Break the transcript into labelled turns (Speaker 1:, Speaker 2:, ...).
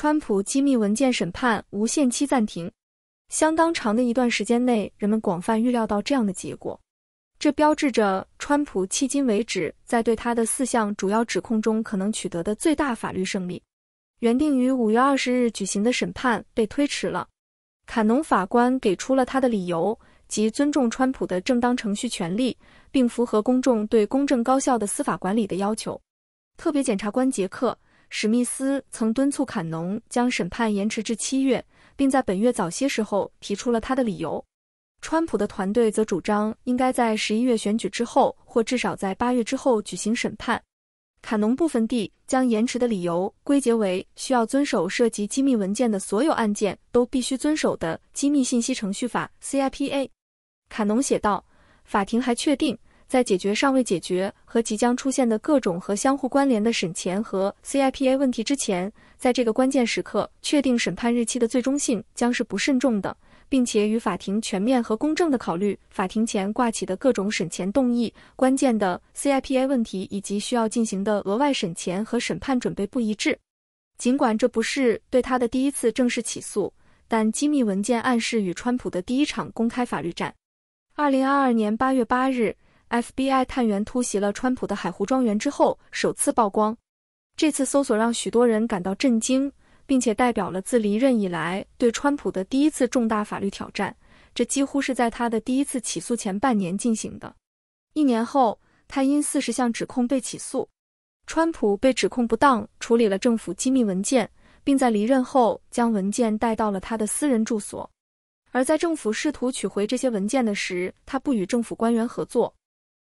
Speaker 1: 川普机密文件审判无限期暂停，相当长的一段时间内，人们广泛预料到这样的结果。这标志着川普迄今为止在对他的四项主要指控中可能取得的最大法律胜利。原定于五月二十日举行的审判被推迟了。坎农法官给出了他的理由，即尊重川普的正当程序权利，并符合公众对公正高效的司法管理的要求。特别检察官杰克。史密斯曾敦促坎农将审判延迟至七月，并在本月早些时候提出了他的理由。川普的团队则主张应该在十一月选举之后，或至少在八月之后举行审判。坎农部分地将延迟的理由归结为需要遵守涉及机密文件的所有案件都必须遵守的机密信息程序法 （CIPa）。坎农写道，法庭还确定。在解决尚未解决和即将出现的各种和相互关联的审前和 C I P A 问题之前，在这个关键时刻确定审判日期的最终性将是不慎重的，并且与法庭全面和公正的考虑、法庭前挂起的各种审前动议、关键的 C I P A 问题以及需要进行的额外审前和审判准备不一致。尽管这不是对他的第一次正式起诉，但机密文件暗示与川普的第一场公开法律战。二零二二年八月八日。FBI 探员突袭了川普的海湖庄园之后，首次曝光。这次搜索让许多人感到震惊，并且代表了自离任以来对川普的第一次重大法律挑战。这几乎是在他的第一次起诉前半年进行的。一年后，他因四十项指控被起诉。川普被指控不当处理了政府机密文件，并在离任后将文件带到了他的私人住所。而在政府试图取回这些文件的时，他不与政府官员合作。